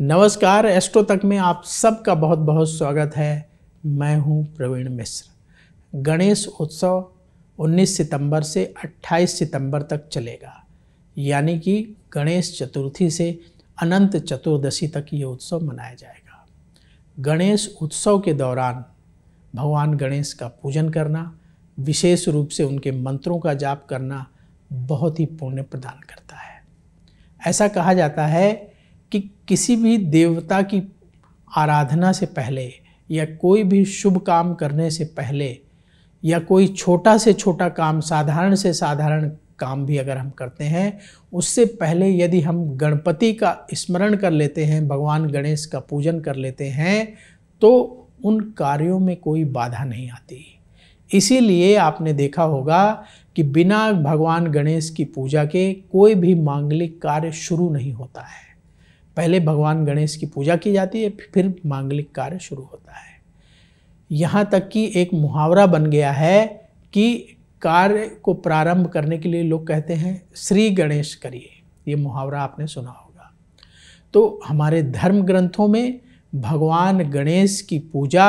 नमस्कार एस्ट्रो तक में आप सबका बहुत बहुत स्वागत है मैं हूं प्रवीण मिश्र गणेश उत्सव 19 सितंबर से 28 सितंबर तक चलेगा यानी कि गणेश चतुर्थी से अनंत चतुर्दशी तक ये उत्सव मनाया जाएगा गणेश उत्सव के दौरान भगवान गणेश का पूजन करना विशेष रूप से उनके मंत्रों का जाप करना बहुत ही पुण्य प्रदान करता है ऐसा कहा जाता है कि किसी भी देवता की आराधना से पहले या कोई भी शुभ काम करने से पहले या कोई छोटा से छोटा काम साधारण से साधारण काम भी अगर हम करते हैं उससे पहले यदि हम गणपति का स्मरण कर लेते हैं भगवान गणेश का पूजन कर लेते हैं तो उन कार्यों में कोई बाधा नहीं आती इसीलिए आपने देखा होगा कि बिना भगवान गणेश की पूजा के कोई भी मांगलिक कार्य शुरू नहीं होता है पहले भगवान गणेश की पूजा की जाती है फिर मांगलिक कार्य शुरू होता है यहाँ तक कि एक मुहावरा बन गया है कि कार्य को प्रारंभ करने के लिए लोग कहते हैं श्री गणेश करिए ये मुहावरा आपने सुना होगा तो हमारे धर्म ग्रंथों में भगवान गणेश की पूजा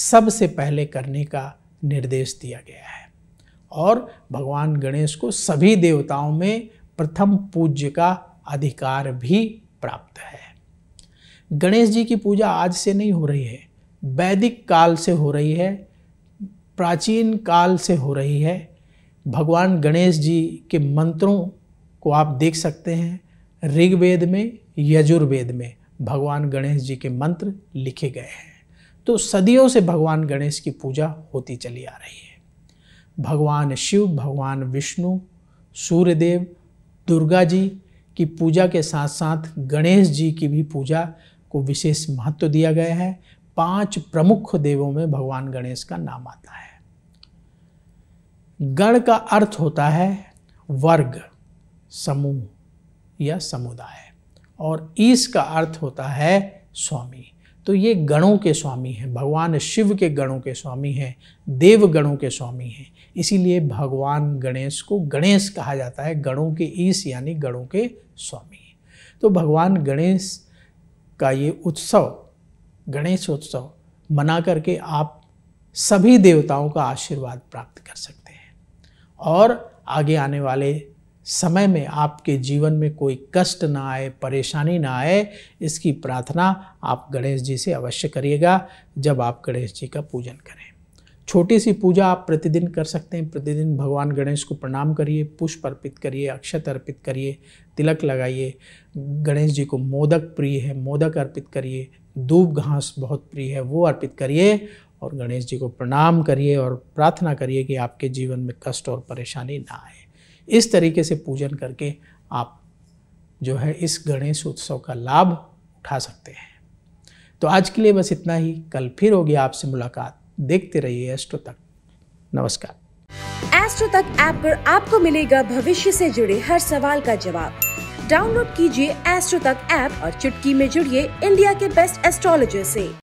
सबसे पहले करने का निर्देश दिया गया है और भगवान गणेश को सभी देवताओं में प्रथम पूज्य का अधिकार भी प्राप्त है गणेश जी की पूजा आज से नहीं हो रही है वैदिक काल से हो रही है प्राचीन काल से हो रही है भगवान गणेश जी के मंत्रों को आप देख सकते हैं ऋग्वेद में यजुर्वेद में भगवान गणेश जी के मंत्र लिखे गए हैं तो सदियों से भगवान गणेश की पूजा होती चली आ रही है भगवान शिव भगवान विष्णु सूर्यदेव दुर्गा जी कि पूजा के साथ साथ गणेश जी की भी पूजा को विशेष महत्व दिया गया है पांच प्रमुख देवों में भगवान गणेश का नाम आता है गण का अर्थ होता है वर्ग समूह या समुदाय और ईश का अर्थ होता है स्वामी तो ये गणों के स्वामी हैं भगवान शिव के गणों के स्वामी हैं देव गणों के स्वामी हैं इसीलिए भगवान गणेश को गणेश कहा जाता है गणों के ईस यानी गणों के स्वामी तो भगवान गणेश का ये उत्सव गणेश उत्सव मना करके आप सभी देवताओं का आशीर्वाद प्राप्त कर सकते हैं और आगे आने वाले समय में आपके जीवन में कोई कष्ट ना आए परेशानी ना आए इसकी प्रार्थना आप गणेश जी से अवश्य करिएगा जब आप गणेश जी का पूजन करें छोटी सी पूजा आप प्रतिदिन कर सकते हैं प्रतिदिन भगवान गणेश को प्रणाम करिए पुष्प अर्पित करिए अक्षत अर्पित करिए तिलक लगाइए गणेश जी को मोदक प्रिय है मोदक अर्पित करिए दूब घास बहुत प्रिय है वो अर्पित करिए और गणेश जी को प्रणाम करिए और प्रार्थना करिए कि आपके जीवन में कष्ट और परेशानी ना आए इस तरीके से पूजन करके आप जो है इस गणेश उत्सव का लाभ उठा सकते हैं तो आज के लिए बस इतना ही कल फिर होगी आपसे मुलाकात देखते रहिए एस्ट्रो तक नमस्कार एस्ट्रो तक ऐप पर आपको मिलेगा भविष्य से जुड़े हर सवाल का जवाब डाउनलोड कीजिए एस्ट्रो तक ऐप और चुटकी में जुड़िए इंडिया के बेस्ट एस्ट्रोलॉजर से